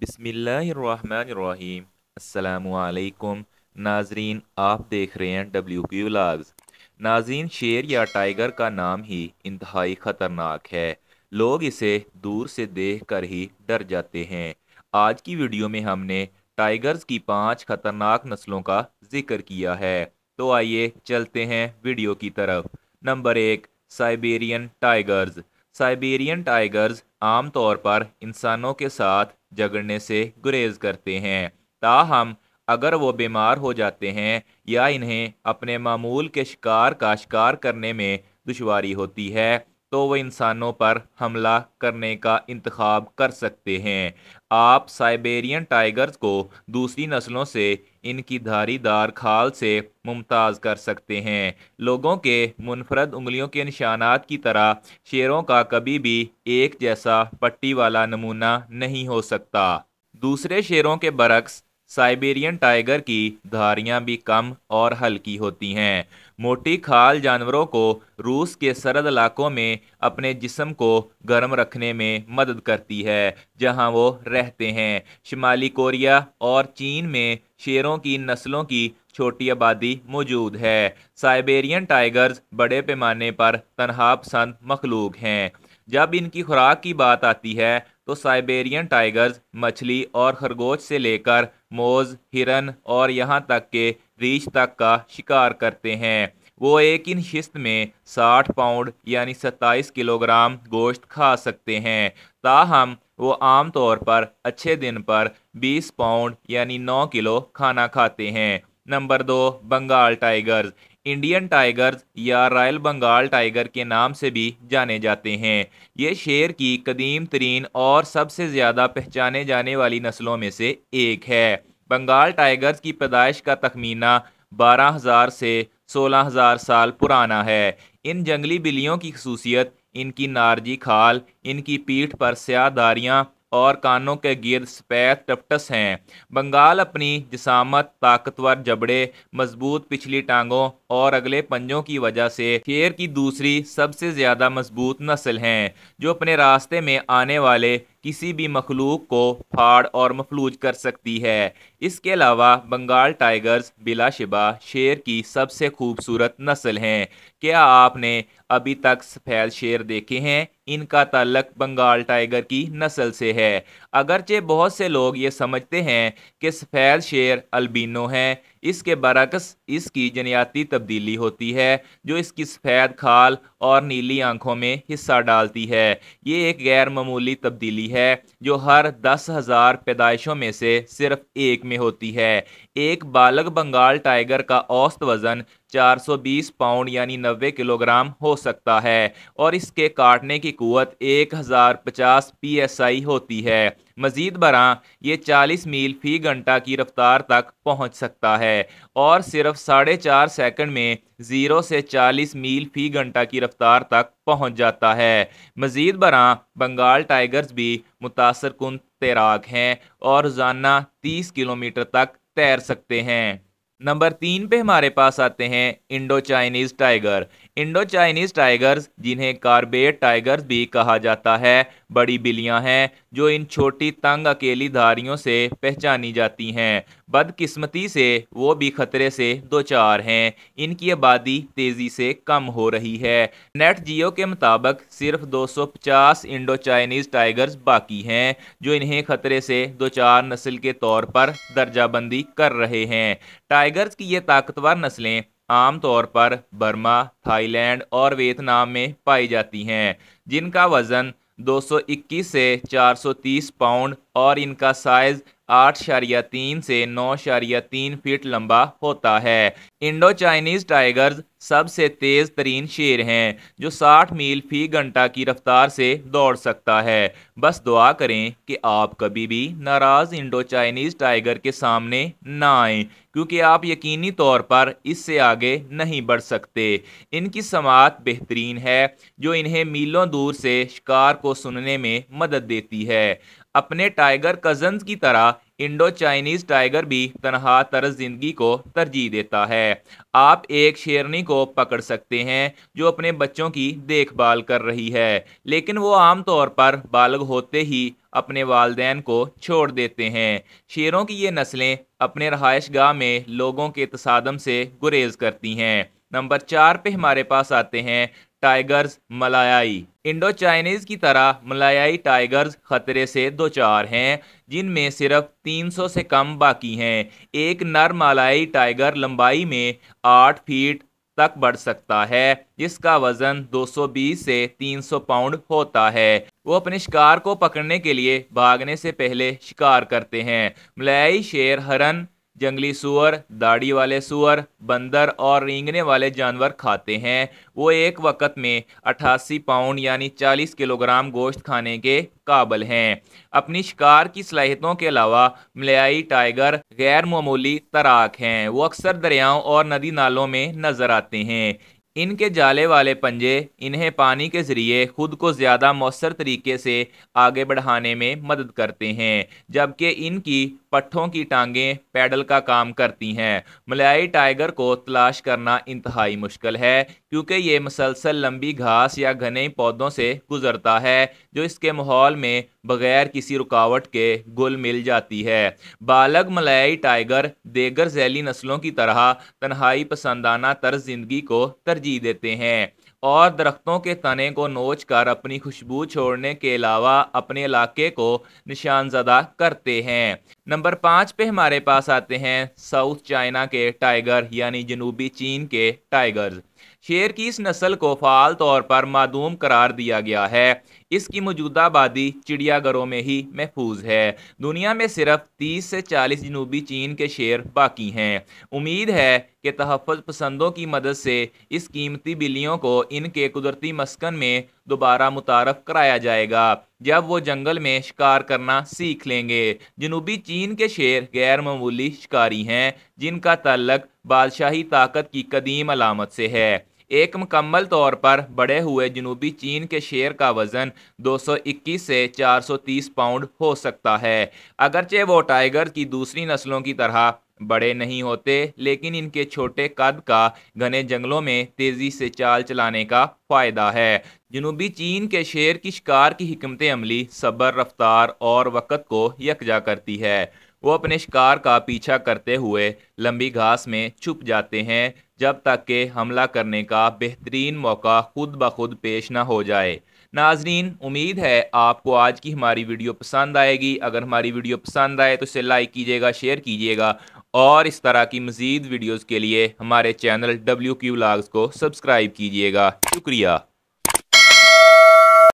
बिसमीम असलकुम नाजरीन आप देख रहे हैं डब्ल्यू पी व्लाग्स नाजीन शेर या टाइगर का नाम ही इंतहाई ख़तरनाक है लोग इसे दूर से देख कर ही डर जाते हैं आज की वीडियो में हमने टाइगर्स की पांच ख़तरनाक नस्लों का जिक्र किया है तो आइए चलते हैं वीडियो की तरफ नंबर एक साइबेरियन टाइगर्स साइबेरियन टाइगर्स आमतौर पर इंसानों के साथ झगड़ने से गुरेज करते हैं ताहम अगर वो बीमार हो जाते हैं या इन्हें अपने मामूल के शिकार का शिकार करने में दुशारी होती है तो वह इंसानों पर हमला करने का इंतखब कर सकते हैं आप साइबेरियन टाइगर्स को दूसरी नस्लों से इनकी धारीदार खाल से मुमताज़ कर सकते हैं लोगों के मुनफरद उंगलियों के निशानात की तरह शेरों का कभी भी एक जैसा पट्टी वाला नमूना नहीं हो सकता दूसरे शेरों के बरक्स साइबेरियन टाइगर की धारियां भी कम और हल्की होती हैं मोटी खाल जानवरों को रूस के सरद इलाकों में अपने जिस्म को गर्म रखने में मदद करती है जहां वो रहते हैं शिमाली कोरिया और चीन में शेरों की नस्लों की छोटी आबादी मौजूद है साइबेरियन टाइगर्स बड़े पैमाने पर तनहा पसंद मखलूक हैं जब इनकी खुराक की बात आती है तो साइबेरियन टाइगर्स मछली और खरगोश से लेकर मोज़ हिरन और यहाँ तक के रीछ तक का शिकार करते हैं वो एक इन शिस्त में 60 पाउंड यानी 27 किलोग्राम गोश्त खा सकते हैं ताहम वो आम तौर पर अच्छे दिन पर 20 पाउंड यानी 9 किलो खाना खाते हैं नंबर दो बंगाल टाइगर्स इंडियन टाइगर्स या रॉयल बंगाल टाइगर के नाम से भी जाने जाते हैं ये शेर की कदीम तरीन और सबसे ज़्यादा पहचाने जाने वाली नस्लों में से एक है बंगाल टाइगर्स की पैदाइश का तखमीना बारह हज़ार से सोलह हज़ार साल पुराना है इन जंगली बिल्लियों की खसूसियत इनकी नारजी खाल इनकी पीठ पर स्याह दारियाँ और कानों के गिर सफ़ेद टपटस हैं बंगाल अपनी जसामत ताकतवर जबड़े मजबूत पिछली टांगों और अगले पंजों की वजह से शेर की दूसरी सबसे ज़्यादा मजबूत नस्ल हैं जो अपने रास्ते में आने वाले किसी भी मखलूक को फाड़ और मफलूज कर सकती है इसके अलावा बंगाल टाइगर्स बिलाशिबा शेर की सबसे खूबसूरत नस्ल हैं क्या आपने अभी तक सफ़ेद शेर देखे हैं इनका तल्लक बंगाल टाइगर की नस्ल से है अगरचे बहुत से लोग ये समझते हैं कि सफ़ेद शेर अल्बिनो हैं इसके बरक्स इसकी जनियाती तब्दीली होती है जो इसकी सफ़ेद खाल और नीली आंखों में हिस्सा डालती है ये एक गैर मामूली तब्दीली है है जो हर दस हज़ार पैदाइशों में से सिर्फ एक में होती है एक बालक बंगाल टाइगर का औसत वज़न 420 पाउंड यानी 90 किलोग्राम हो सकता है और इसके काटने की कुत 1050 पीएसआई होती है मज़ीद बरा ये 40 मील फ़ी घंटा की रफ्तार तक पहुंच सकता है और सिर्फ साढ़े चार सेकेंड में ज़ीरो से 40 मील फ़ी घंटा की रफ्तार तक पहुंच जाता है मज़ीद बरा बंगाल टाइगर्स भी मुतासरकुन तैराक हैं और रोज़ाना 30 किलोमीटर तक तैर सकते हैं नंबर तीन पे हमारे पास आते हैं Indo Chinese tiger Indo Chinese tigers जिन्हें कार्बेट टाइगर्स भी कहा जाता है बड़ी बिलियां हैं जो इन छोटी तंग अकेली धारियों से पहचानी जाती हैं बदकिस्मती से वो भी खतरे से दो चार हैं इनकी आबादी तेज़ी से कम हो रही है नेट जियो के मुताबिक सिर्फ 250 इंडो चाइनीज़ टाइगर्स बाकी हैं जो इन्हें खतरे से दो चार नस्ल के तौर पर दर्जाबंदी कर रहे हैं टाइगर्स की ये ताकतवर नस्लें आम तौर पर बर्मा थाईलैंड और वियतनाम में पाई जाती हैं जिनका वज़न 221 से 430 पाउंड और इनका साइज़ आठ शारिया तीन से नौ शारिया तीन फीट लंबा होता है इंडो चाइनीज़ टाइगर्स सबसे तेज़ तरीन शेर हैं जो 60 मील फी घंटा की रफ्तार से दौड़ सकता है बस दुआ करें कि आप कभी भी नाराज़ इंडो चाइनीज़ टाइगर के सामने ना आए क्योंकि आप यकीनी तौर पर इससे आगे नहीं बढ़ सकते इनकी समात बेहतरीन है जो इन्हें मीलों दूर से शिकार को सुनने में मदद देती है अपने टाइगर कज़न की तरह इंडो चाइनीज टाइगर भी तनहा तरज जिंदगी को तरजीह देता है आप एक शेरनी को पकड़ सकते हैं जो अपने बच्चों की देखभाल कर रही है लेकिन वो आमतौर पर बालग होते ही अपने वालदेन को छोड़ देते हैं शेरों की ये नस्लें अपने रहायश गाह में लोगों के तसादम से गुरेज करती हैं नंबर चार पे हमारे पास आते हैं टाइगर्स मलायाई इंडो चाइनीज की तरह मलायाई टाइगर्स खतरे से दो चार हैं जिनमें सिर्फ 300 से कम बाकी हैं एक नर मलायाई टाइगर लंबाई में 8 फीट तक बढ़ सकता है जिसका वजन 220 से 300 पाउंड होता है वो अपने शिकार को पकड़ने के लिए भागने से पहले शिकार करते हैं मलायाई शेर हरन जंगली सुअर दाढ़ी वाले सुअर बंदर और रेंगने वाले जानवर खाते हैं वो एक वक्त में 88 पाउंड यानी 40 किलोग्राम गोश्त खाने के काबल हैं अपनी शिकार की सलाहितों के अलावा मलयाई टाइगर गैर मामूली तराक हैं वो अक्सर दरियाओं और नदी नालों में नज़र आते हैं इनके जाले वाले पंजे इन्हें पानी के ज़रिए खुद को ज़्यादा मौसर तरीके से आगे बढ़ाने में मदद करते हैं जबकि इनकी पट्ठों की टांगें पैडल का काम करती हैं मलयाई टाइगर को तलाश करना इंतहाई मुश्किल है क्योंकि ये मसलसल लंबी घास या घने पौधों से गुजरता है जो इसके माहौल में बगैर किसी रुकावट के गुल मिल जाती है बालग मलयाई टाइगर देगर जैली नस्लों की तरह तन्हाई पसंदाना तर्ज ज़िंदगी को तरजीह देते हैं और दरख्तों के तने को नोच कर अपनी खुशबू छोड़ने के अलावा अपने इलाके को निशानजदा करते हैं नंबर पाँच पे हमारे पास आते हैं साउथ चाइना के टाइगर यानी जनूबी चीन के टाइगर्स शेर की इस नस्ल को फाल तौर पर मादूम करार दिया गया है इसकी मौजूदा आबादी चिड़ियाघरों में ही महफूज है दुनिया में सिर्फ 30 से 40 जनूबी चीन के शेर बाकी हैं उम्मीद है कि तहफ़ पसंदों की मदद से इस कीमती बिल्लियों को इनके कुदरती मस्कन में दोबारा मुतारफ़ कराया जाएगा जब वो जंगल में शिकार करना सीख लेंगे जनूबी चीन के शेर गैर मामूली शिकारी हैं जिनका तल्लक बादशाही ताकत की कदीम अलामत से है एक मुकम्मल तौर पर बढ़े हुए जनूबी चीन के शेयर का वज़न 221 से 430 पाउंड हो सकता है अगरचे वो टाइगर की दूसरी नस्लों की तरह बड़े नहीं होते लेकिन इनके छोटे कद का घने जंगलों में तेज़ी से चाल चलाने का फ़ायदा है जनूबी चीन के शेर की शिकार की हमत अमली सब्र रफ्तार और वक़्त को यकजा करती है वो अपने शिकार का पीछा करते हुए लंबी घास में छुप जाते हैं जब तक के हमला करने का बेहतरीन मौका खुद ब खुद पेश ना हो जाए नाजरीन उम्मीद है आपको आज की हमारी वीडियो पसंद आएगी अगर हमारी वीडियो पसंद आए तो इसे लाइक कीजिएगा शेयर कीजिएगा और इस तरह की मज़ीद वीडियोज़ के लिए हमारे चैनल डब्ल्यू क्यू लाग्स को सब्सक्राइब कीजिएगा शुक्रिया